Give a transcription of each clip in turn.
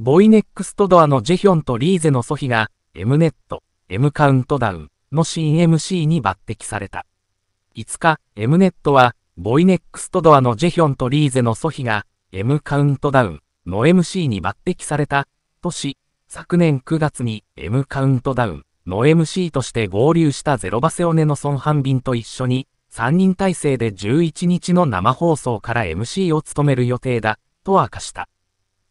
ボイネックストドアのジェヒョンとリーゼのソヒが、M ネット、M カウントダウンの新 MC に抜擢された。5日、M ネットは、ボイネックストドアのジェヒョンとリーゼのソヒが、M カウントダウンの MC に抜擢された、とし、昨年9月に M カウントダウンの MC として合流したゼロバセオネのソンハンビンと一緒に、3人体制で11日の生放送から MC を務める予定だ、と明かした。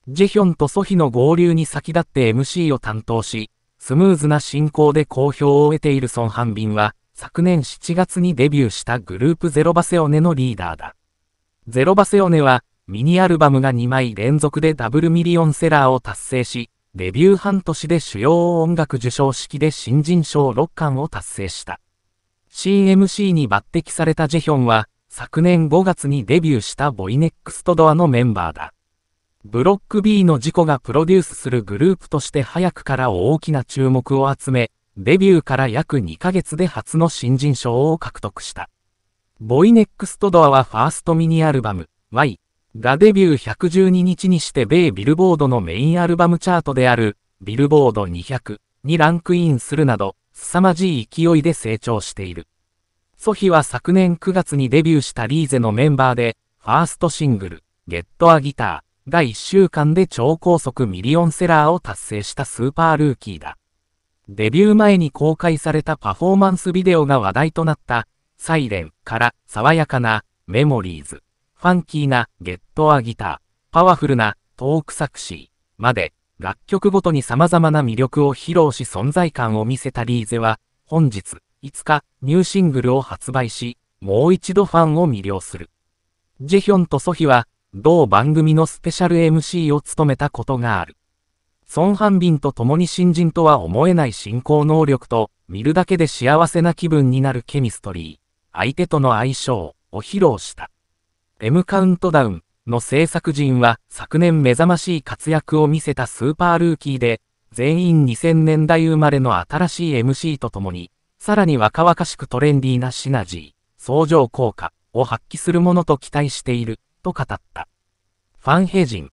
ジェヒョンとソヒの合流に先立って MC を担当し、スムーズな進行で好評を得ているソン・ハンビンは、昨年7月にデビューしたグループゼロバセオネのリーダーだ。ゼロバセオネは、ミニアルバムが2枚連続でダブルミリオンセラーを達成し、デビュー半年で主要音楽受賞式で新人賞6冠を達成した。CMC に抜擢されたジェヒョンは、昨年5月にデビューしたボイネックストドアのメンバーだ。ブロック B の事故がプロデュースするグループとして早くから大きな注目を集め、デビューから約2ヶ月で初の新人賞を獲得した。ボイネックストドアはファーストミニアルバム、Y がデビュー112日にして米ビルボードのメインアルバムチャートである、ビルボード200にランクインするなど、凄まじい勢いで成長している。ソヒは昨年9月にデビューしたリーゼのメンバーで、ファーストシングル、ゲットアギター、第1週間で超高速ミリオンセラーを達成したスーパールーキーだ。デビュー前に公開されたパフォーマンスビデオが話題となった、サイレンから爽やかなメモリーズ、ファンキーなゲットアギター、パワフルなトークサクシーまで、楽曲ごとに様々な魅力を披露し存在感を見せたリーゼは、本日5日ニューシングルを発売し、もう一度ファンを魅了する。ジェヒョンとソヒは同番組のスペシャル MC を務めたことがある。孫半ンと共に新人とは思えない進行能力と、見るだけで幸せな気分になるケミストリー、相手との相性を披露した。M カウントダウンの制作陣は昨年目覚ましい活躍を見せたスーパールーキーで、全員2000年代生まれの新しい MC と共に、さらに若々しくトレンディーなシナジー、相乗効果を発揮するものと期待している。と語った。ファンヘ人。